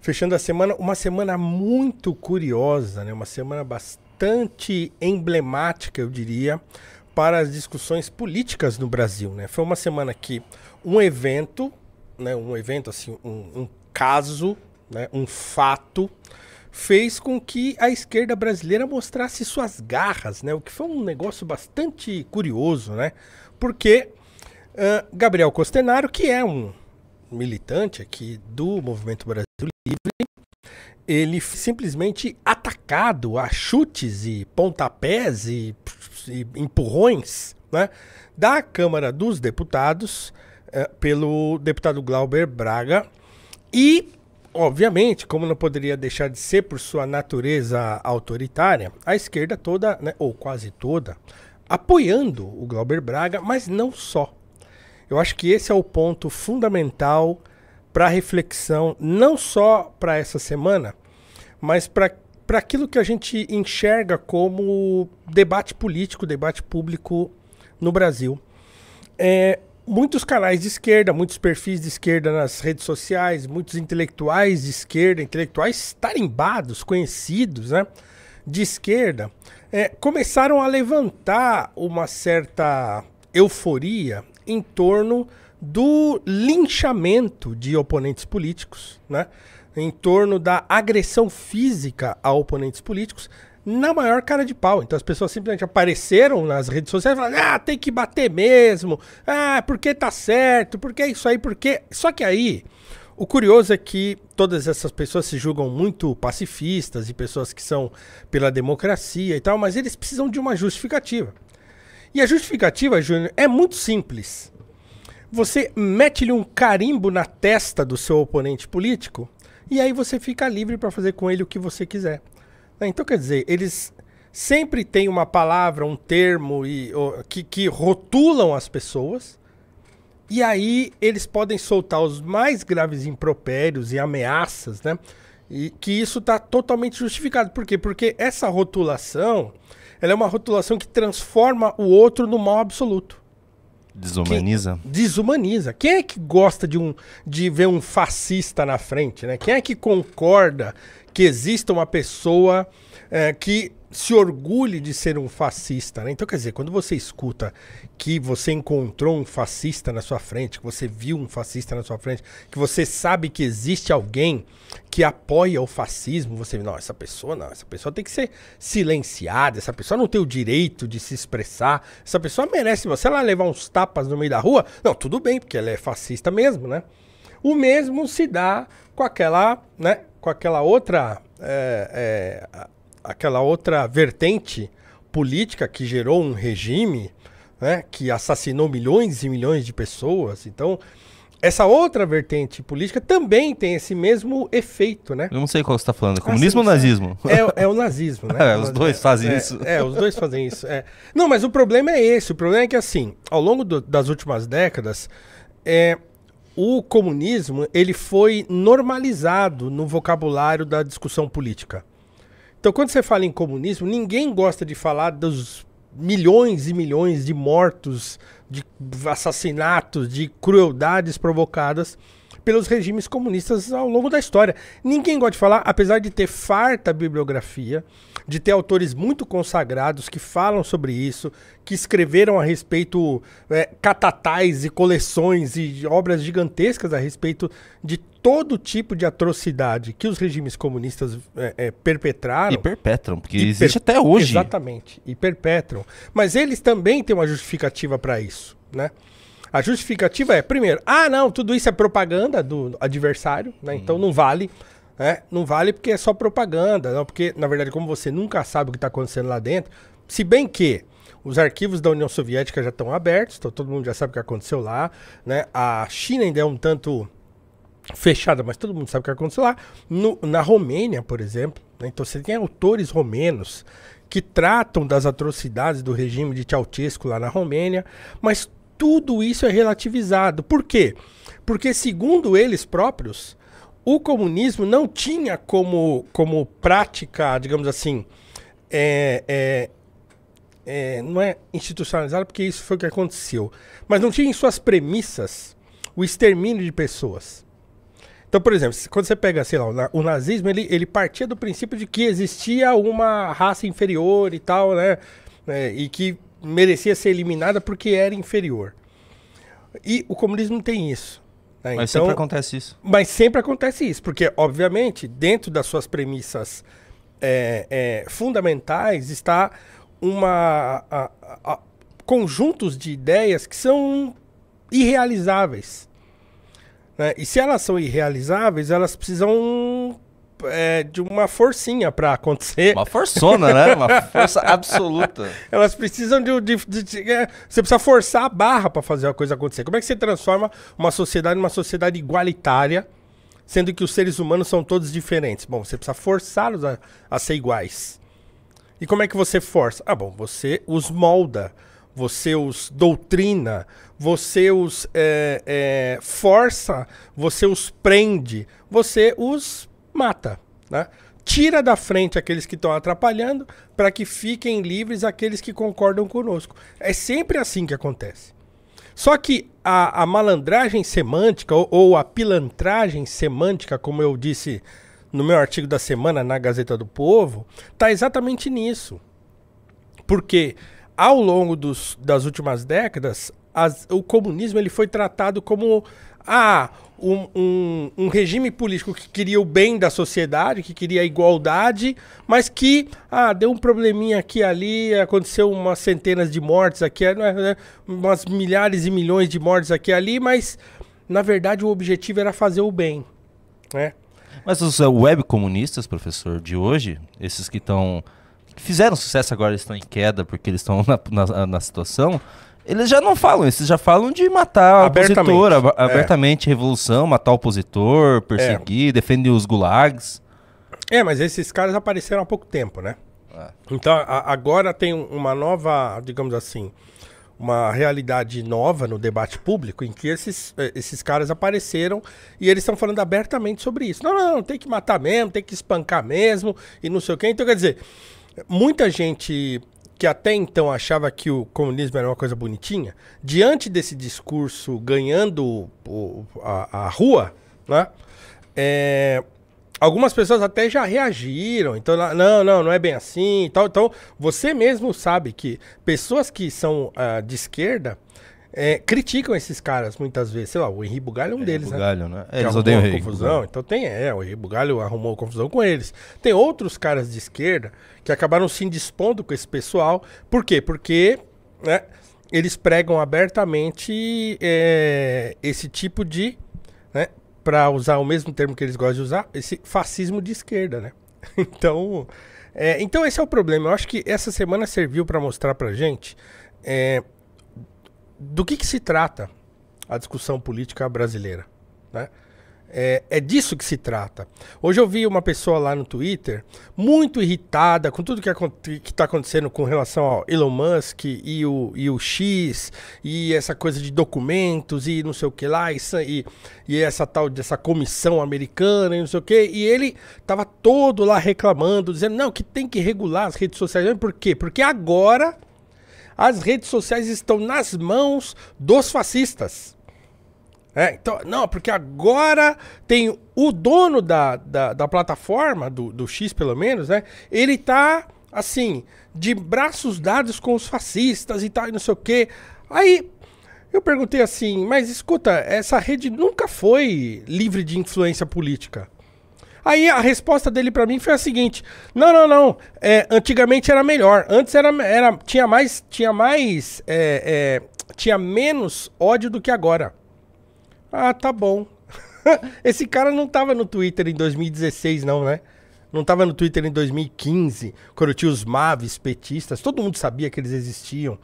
Fechando a semana, uma semana muito curiosa, né? Uma semana bastante emblemática, eu diria, para as discussões políticas no Brasil, né? Foi uma semana que um evento, né? Um evento assim, um, um caso, né? Um fato fez com que a esquerda brasileira mostrasse suas garras, né? O que foi um negócio bastante curioso, né? Porque uh, Gabriel Costenaro, que é um militante aqui do Movimento Brasil livre, ele foi simplesmente atacado a chutes e pontapés e, e empurrões né, da Câmara dos Deputados eh, pelo deputado Glauber Braga. E, obviamente, como não poderia deixar de ser por sua natureza autoritária, a esquerda toda, né, ou quase toda, apoiando o Glauber Braga, mas não só. Eu acho que esse é o ponto fundamental para reflexão, não só para essa semana, mas para aquilo que a gente enxerga como debate político, debate público no Brasil. É, muitos canais de esquerda, muitos perfis de esquerda nas redes sociais, muitos intelectuais de esquerda, intelectuais tarimbados, conhecidos, né, de esquerda, é, começaram a levantar uma certa euforia em torno do linchamento de oponentes políticos, né? em torno da agressão física a oponentes políticos, na maior cara de pau. Então as pessoas simplesmente apareceram nas redes sociais e falaram: ah, tem que bater mesmo, ah, porque tá certo, porque é isso aí, porque. Só que aí, o curioso é que todas essas pessoas se julgam muito pacifistas e pessoas que são pela democracia e tal, mas eles precisam de uma justificativa. E a justificativa, Júnior, é muito simples. Você mete-lhe um carimbo na testa do seu oponente político e aí você fica livre para fazer com ele o que você quiser. Né? Então, quer dizer, eles sempre têm uma palavra, um termo e, que, que rotulam as pessoas. E aí eles podem soltar os mais graves impropérios e ameaças, né? E que isso está totalmente justificado. Por quê? Porque essa rotulação, ela é uma rotulação que transforma o outro no mal absoluto. Desumaniza? Que desumaniza. Quem é que gosta de, um, de ver um fascista na frente, né? Quem é que concorda que exista uma pessoa é, que se orgulhe de ser um fascista, né? Então, quer dizer, quando você escuta que você encontrou um fascista na sua frente, que você viu um fascista na sua frente, que você sabe que existe alguém que apoia o fascismo, você não, essa pessoa não, essa pessoa tem que ser silenciada, essa pessoa não tem o direito de se expressar, essa pessoa merece, se ela levar uns tapas no meio da rua, não, tudo bem, porque ela é fascista mesmo, né? O mesmo se dá com aquela, né, com aquela outra é, é, aquela outra vertente política que gerou um regime, né, que assassinou milhões e milhões de pessoas. Então, essa outra vertente política também tem esse mesmo efeito, né? Eu não sei qual você está falando, é comunismo ou nazismo? É, é, o nazismo, né? É, é, é, é, os dois fazem isso. É, os dois fazem isso. Não, mas o problema é esse. O problema é que, assim, ao longo do, das últimas décadas, o comunismo ele foi normalizado no vocabulário da discussão política. Então, quando você fala em comunismo, ninguém gosta de falar dos milhões e milhões de mortos, de assassinatos, de crueldades provocadas pelos regimes comunistas ao longo da história. Ninguém gosta de falar, apesar de ter farta bibliografia, de ter autores muito consagrados que falam sobre isso, que escreveram a respeito é, catatais e coleções e obras gigantescas a respeito de todo tipo de atrocidade que os regimes comunistas é, é, perpetraram. E perpetram, porque e existe per até hoje. Exatamente, e perpetram. Mas eles também têm uma justificativa para isso, né? A justificativa é, primeiro, ah, não, tudo isso é propaganda do adversário, né? Então uhum. não vale. Né? Não vale porque é só propaganda. Não, porque, na verdade, como você nunca sabe o que está acontecendo lá dentro, se bem que os arquivos da União Soviética já estão abertos, então todo mundo já sabe o que aconteceu lá. Né? A China ainda é um tanto fechada, mas todo mundo sabe o que aconteceu lá. No, na Romênia, por exemplo. Né? Então você tem autores romenos que tratam das atrocidades do regime de Ceausescu lá na Romênia, mas tudo isso é relativizado. Por quê? Porque, segundo eles próprios, o comunismo não tinha como, como prática, digamos assim, é, é, é, não é institucionalizado porque isso foi o que aconteceu, mas não tinha em suas premissas o extermínio de pessoas. Então, por exemplo, quando você pega, sei lá, o nazismo, ele, ele partia do princípio de que existia uma raça inferior e tal, né? É, e que merecia ser eliminada porque era inferior. E o comunismo tem isso. Né? Mas então, sempre acontece isso. Mas sempre acontece isso, porque, obviamente, dentro das suas premissas é, é, fundamentais está uma a, a, a, conjuntos de ideias que são irrealizáveis. Né? E se elas são irrealizáveis, elas precisam é, de uma forcinha para acontecer. Uma forçona, né? Uma força absoluta. Elas precisam de, de, de, de é, Você precisa forçar a barra para fazer a coisa acontecer. Como é que você transforma uma sociedade numa sociedade igualitária, sendo que os seres humanos são todos diferentes? Bom, você precisa forçá-los a, a ser iguais. E como é que você força? Ah, bom, você os molda, você os doutrina, você os é, é, força, você os prende, você os mata, né? Tira da frente aqueles que estão atrapalhando para que fiquem livres aqueles que concordam conosco. É sempre assim que acontece. Só que a, a malandragem semântica ou, ou a pilantragem semântica, como eu disse no meu artigo da semana na Gazeta do Povo, está exatamente nisso. Porque ao longo dos, das últimas décadas, as, o comunismo ele foi tratado como ah, um, um, um, regime político que queria o bem da sociedade, que queria a igualdade, mas que ah, deu um probleminha aqui e ali, aconteceu umas centenas de mortes aqui, é, né, né, umas milhares e milhões de mortes aqui e ali, mas na verdade o objetivo era fazer o bem. Né? Mas os eh, web comunistas, professor, de hoje, esses que estão. fizeram sucesso agora, estão em queda porque eles estão na, na, na situação eles já não falam isso, eles já falam de matar abertamente. o opositor, ab é. abertamente, é. revolução, matar o opositor, perseguir, é. defender os gulags. É, mas esses caras apareceram há pouco tempo, né? Ah. Então a, agora tem uma nova, digamos assim, uma realidade nova no debate público em que esses, eh, esses caras apareceram e eles estão falando abertamente sobre isso. Não, não, não, tem que matar mesmo, tem que espancar mesmo e não sei o quê. Então quer dizer, muita gente que até então achava que o comunismo era uma coisa bonitinha, diante desse discurso ganhando o, a, a, rua, né? É, algumas pessoas até já reagiram, então não, não, não é bem assim e tal. Então você mesmo sabe que pessoas que são uh, de esquerda é, criticam esses caras muitas vezes. Sei lá, o Henri Bugalho é um é, deles, né? Bugalho, né? né? É, eles odeiam o confusão. Então tem, é, o Henri Bugalho arrumou confusão com eles. Tem outros caras de esquerda que acabaram se indispondo com esse pessoal. Por quê? Porque né, eles pregam abertamente é, esse tipo de. Né, para usar o mesmo termo que eles gostam de usar, esse fascismo de esquerda, né? Então, é, então esse é o problema. Eu acho que essa semana serviu para mostrar pra gente é, do que, que, se trata a discussão política brasileira? Né? É, é, disso que se trata. Hoje eu vi uma pessoa lá no Twitter muito irritada com tudo que está acontecendo com relação ao Elon Musk e o, e o X e essa coisa de documentos e não sei o que lá e, e essa tal dessa comissão americana e não sei o que. E ele estava todo lá reclamando, dizendo não, que tem que regular as redes sociais. Por quê? Porque agora as redes sociais estão nas mãos dos fascistas. É, então, não, porque agora tem o dono da, da, da plataforma, do, do X pelo menos, né? Ele está assim, de braços dados com os fascistas e tal, e não sei o quê. Aí eu perguntei assim, mas escuta, essa rede nunca foi livre de influência política. Aí a resposta dele para mim foi a seguinte: não, não, não. É, antigamente era melhor. Antes era, era tinha mais, tinha mais, é, é, tinha menos ódio do que agora. Ah, tá bom. Esse cara não tava no Twitter em 2016, não, né? Não tava no Twitter em 2015, quando tinha os Maves petistas. Todo mundo sabia que eles existiam.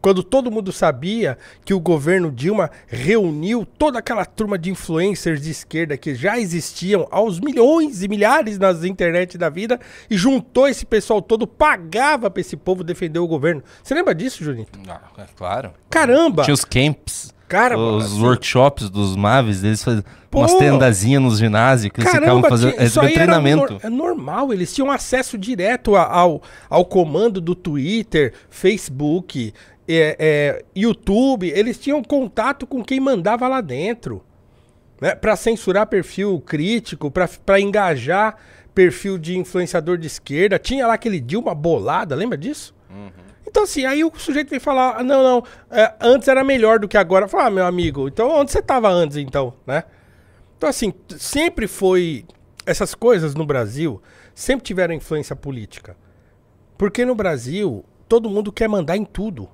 Quando todo mundo sabia que o governo Dilma reuniu toda aquela turma de influencers de esquerda que já existiam aos milhões e milhares nas internet da vida e juntou esse pessoal todo, pagava para esse povo defender o governo. Você lembra disso, Junito? Não, ah, é claro. Caramba! Tinha os camps. Cara, os assim, workshops dos Mavis, eles faziam pô, umas tendazinhas nos ginásios que eles ficavam fazendo é isso aí treinamento. Era é normal, eles tinham acesso direto ao, ao comando do Twitter, Facebook, é, é, YouTube, eles tinham contato com quem mandava lá dentro. Né? Para censurar perfil crítico, para engajar perfil de influenciador de esquerda. Tinha lá aquele Dilma bolada, lembra disso? Uhum. Então, assim, aí o sujeito vem falar, ah, não, não, é, antes era melhor do que agora. Fala, ah, meu amigo, então onde você estava antes, então, né? Então, assim, sempre foi. Essas coisas no Brasil sempre tiveram influência política. Porque no Brasil, todo mundo quer mandar em tudo.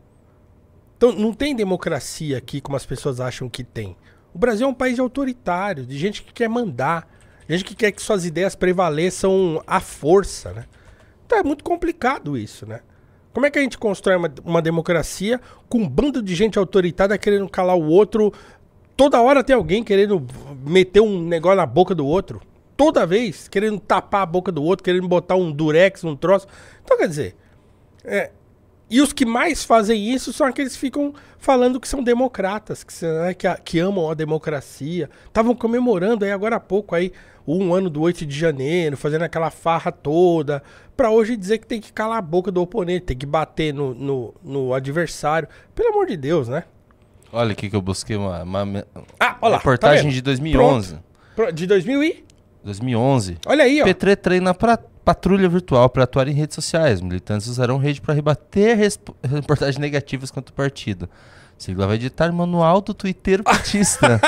Então, não tem democracia aqui como as pessoas acham que tem. O Brasil é um país de autoritário, de gente que quer mandar, gente que quer que suas ideias prevaleçam à força, né? Então é muito complicado isso, né? Como é que a gente constrói uma, uma democracia com um bando de gente autoritária querendo calar o outro? Toda hora tem alguém querendo meter um negócio na boca do outro. Toda vez, querendo tapar a boca do outro, querendo botar um durex, um troço. Então, quer dizer, é, e os que mais fazem isso são aqueles que ficam falando que são democratas, que, né, que, que amam a democracia. Estavam comemorando aí agora há pouco aí um ano do 8 de janeiro, fazendo aquela farra toda, para hoje dizer que tem que calar a boca do oponente, tem que bater no, no, no adversário. Pelo amor de Deus, né? Olha aqui que eu busquei uma, uma, ah, olha lá, tá reportagem tá de 2011. Pronto. De 2000 e? 2011. Olha aí, ó. Petré treina pra patrulha virtual para atuar em redes sociais. Militantes usarão rede para rebater reportagens negativas contra o partido. Sigla vai editar manual do Twitter petista.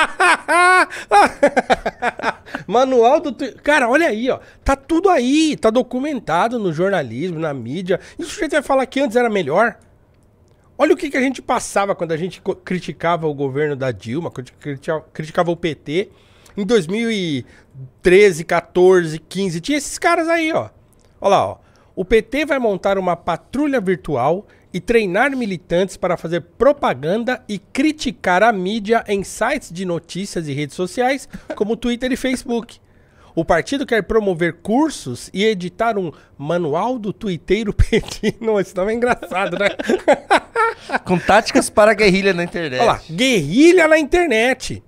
manual do Twitter. Cara, olha aí, ó. Tá tudo aí. Tá documentado no jornalismo, na mídia. E o sujeito vai falar que antes era melhor. Olha o que, que a gente passava quando a gente criticava o governo da Dilma, criticava o PT. Em 2013, 14, 15, tinha esses caras aí, ó. Olha lá, ó. O PT vai montar uma patrulha virtual e treinar militantes para fazer propaganda e criticar a mídia em sites de notícias e redes sociais, como Twitter e Facebook. O partido quer promover cursos e editar um manual do tuiteiro petino. Isso também é engraçado, né? Com táticas para guerrilha na internet. Olha lá, guerrilha na internet.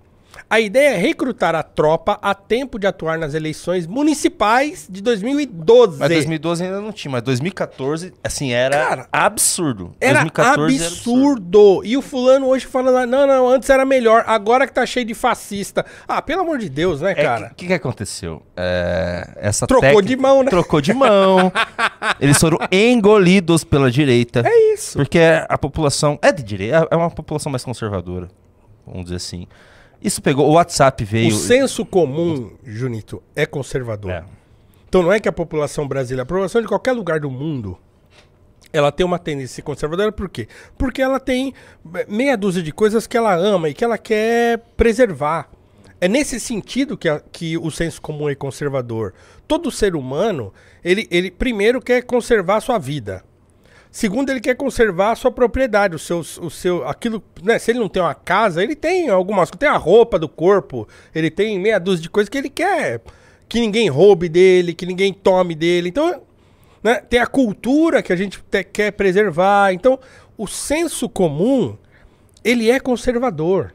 A ideia é recrutar a tropa a tempo de atuar nas eleições municipais de 2012. Mas 2012 ainda não tinha, mas 2014, assim, era Cara, absurdo. Era, absurdo. era absurdo. E o fulano hoje falando, não, não, antes era melhor, agora que tá cheio de fascista. Ah, pelo amor de Deus, né, é, cara? O é, que, que, aconteceu? É, essa Trocou técnica, de mão, né? Trocou de mão. Eles foram engolidos pela direita. É isso. Porque a população é de direita, é uma população mais conservadora, vamos dizer assim. Isso pegou, o WhatsApp veio. O senso comum, Junito, é conservador. É. Então não é que a população brasileira, a população de qualquer lugar do mundo, ela tem uma tendência conservadora, por quê? Porque ela tem meia dúzia de coisas que ela ama e que ela quer preservar. É nesse sentido que, a, que o senso comum é conservador. Todo ser humano, ele, ele primeiro quer conservar a sua vida. Segundo, ele quer conservar a sua propriedade, o seu, o seu, aquilo, né? Se ele não tem uma casa, ele tem algumas coisas, tem a roupa do corpo, ele tem meia dúzia de coisas que ele quer que ninguém roube dele, que ninguém tome dele. Então, né? Tem a cultura que a gente quer preservar. Então, o senso comum, ele é conservador.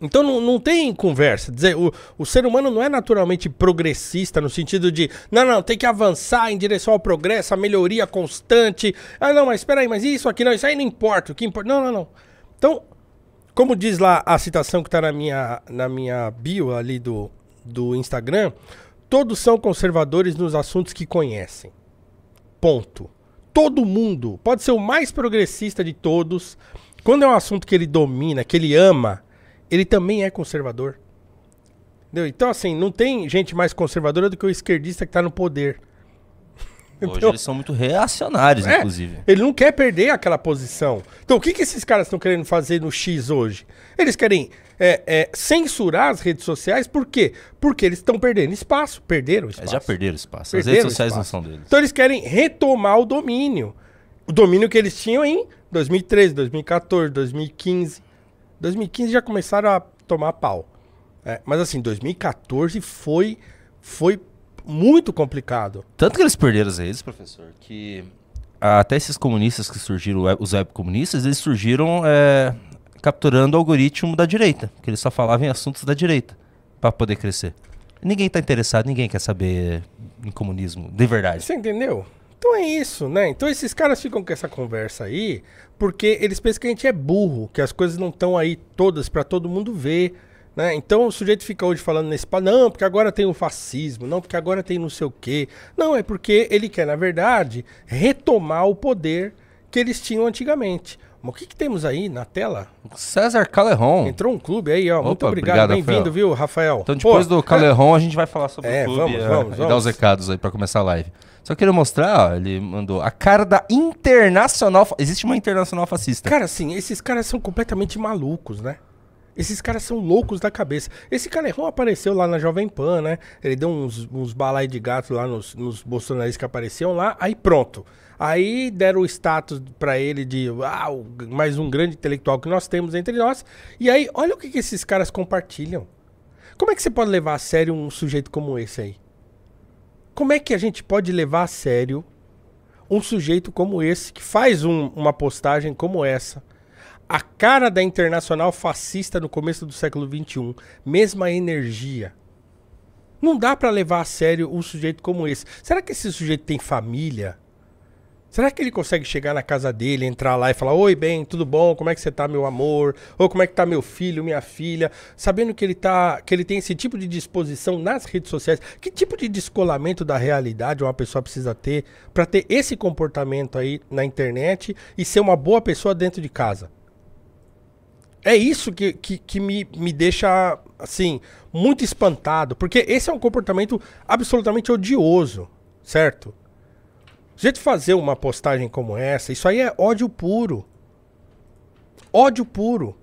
Então não, não tem conversa. Dizer, o, o ser humano não é naturalmente progressista no sentido de, não, não, tem que avançar em direção ao progresso, a melhoria constante. Ah, não, mas espera aí, mas isso aqui não, isso aí não importa. O que importa? Não, não, não. Então, como diz lá a citação que está na minha, na minha bio ali do, do Instagram, todos são conservadores nos assuntos que conhecem. Ponto. Todo mundo, pode ser o mais progressista de todos, quando é um assunto que ele domina, que ele ama, ele também é conservador. Entendeu? Então, assim, não tem gente mais conservadora do que o esquerdista que está no poder. Hoje então, eles são muito reacionários, é, inclusive. Ele não quer perder aquela posição. Então, o que, que esses caras estão querendo fazer no X hoje? Eles querem é, é, censurar as redes sociais, por quê? Porque eles estão perdendo espaço. Perderam espaço. Já perderam espaço. Perderam as redes sociais espaço. não são deles. Então, eles querem retomar o domínio. O domínio que eles tinham em 2013, 2014, 2015. 2015 já começaram a tomar pau. É, mas assim, 2014 foi, foi muito complicado. Tanto que eles perderam as redes, professor, que até esses comunistas que surgiram, é, os web comunistas, eles surgiram é, capturando o algoritmo da direita, que eles só falavam em assuntos da direita para poder crescer. Ninguém está interessado, ninguém quer saber em comunismo, de verdade. Você entendeu? Então é isso, né? Então esses caras ficam com essa conversa aí porque eles pensam que a gente é burro, que as coisas não estão aí todas para todo mundo ver. Né? Então o sujeito fica hoje falando nesse pá, não, porque agora tem o fascismo, não, porque agora tem não sei o quê. Não, é porque ele quer, na verdade, retomar o poder que eles tinham antigamente. Mas o que, que temos aí na tela? César Calerron. Entrou um clube aí, ó. Opa, Muito obrigado, obrigado bem-vindo, viu, Rafael? Então, depois Pô, do Calerron, é... a gente vai falar sobre é, o clube vamos, é, vamos, e dar os recados aí para começar a live. Só queria mostrar, ó, ele mandou a cara da internacional. Existe uma internacional fascista. Cara, assim, esses caras são completamente malucos, né? Esses caras são loucos da cabeça. Esse Calerron apareceu lá na Jovem Pan, né? Ele deu uns, uns balai de gato lá nos, nos bolsonaristas que apareciam lá, aí pronto. Aí deram o status para ele de mais um grande intelectual que nós temos entre nós. E aí, olha o que, que esses caras compartilham. Como é que você pode levar a sério um sujeito como esse aí? Como é que a gente pode levar a sério um sujeito como esse, que faz um, uma postagem como essa? A cara da internacional fascista no começo do século XXI, mesma energia. Não dá para levar a sério um sujeito como esse. Será que esse sujeito tem família? Será que ele consegue chegar na casa dele, entrar lá e falar: Oi, bem, tudo bom? Como é que você tá, meu amor? Ou como é que tá meu filho, minha filha? Sabendo que ele tá. que ele tem esse tipo de disposição nas redes sociais. Que tipo de descolamento da realidade uma pessoa precisa ter para ter esse comportamento aí na internet e ser uma boa pessoa dentro de casa? É isso que, que, que me, me deixa, assim, muito espantado. Porque esse é um comportamento absolutamente odioso, certo? gente fazer uma postagem como essa, isso aí é ódio puro. Ódio puro.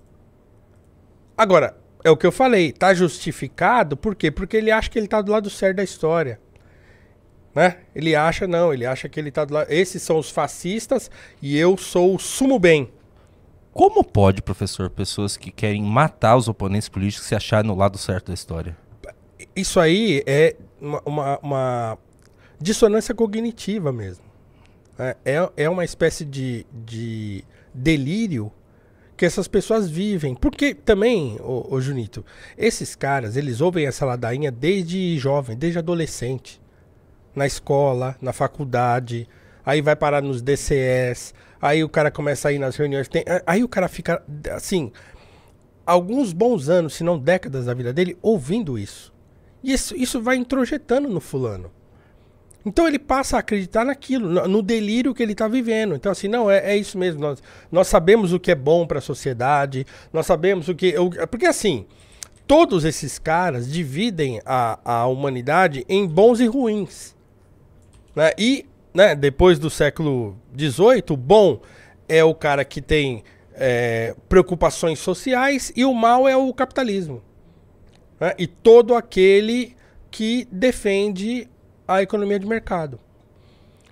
Agora, é o que eu falei, tá justificado, por quê? Porque ele acha que ele tá do lado certo da história. Né? Ele acha, não, ele acha que ele tá do lado. Esses são os fascistas e eu sou o sumo bem. Como pode, professor, pessoas que querem matar os oponentes políticos se acharem no lado certo da história? Isso aí é uma, uma dissonância cognitiva mesmo. É, é, é uma espécie de, de delírio que essas pessoas vivem. Porque também, ô, Junito, esses caras, eles ouvem essa ladainha desde jovem, desde adolescente. Na escola, na faculdade, aí vai parar nos DCS, aí o cara começa a ir nas reuniões. Tem, aí o cara fica, assim, alguns bons anos, se não décadas da vida dele, ouvindo isso. E isso, isso vai introjetando no fulano. Então ele passa a acreditar naquilo, no delírio que ele está vivendo. Então, assim, não, é, é isso mesmo. Nós, nós sabemos o que é bom para a sociedade, nós sabemos o que. O, é porque, assim, todos esses caras dividem a, a humanidade em bons e ruins. Né? E, né, depois do século XVIII, o bom é o cara que tem é, preocupações sociais e o mal é o capitalismo. Né? E todo aquele que defende a economia de mercado.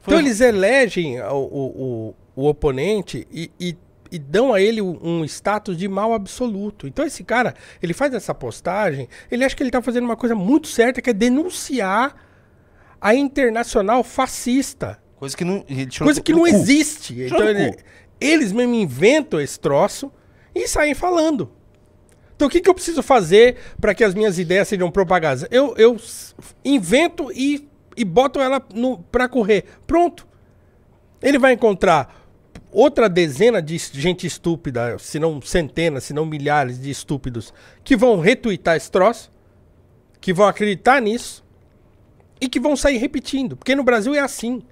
Foi. Então eles elegem o, o, o, o oponente e, e, e, dão a ele um status de mal absoluto. Então esse cara, ele faz essa postagem, ele acha que ele está fazendo uma coisa muito certa, que é denunciar a internacional fascista. Coisa que não, coisa que não existe. então, ele, eles mesmo inventam esse troço e saem falando. Então, o que, que eu preciso fazer para que as minhas ideias sejam propagadas? Eu, eu invento e e botam ela no, pra correr. Pronto. Ele vai encontrar outra dezena de gente estúpida, se não centenas, se não milhares de estúpidos, que vão retweetar esse troço, que vão acreditar nisso e que vão sair repetindo. Porque no Brasil é assim.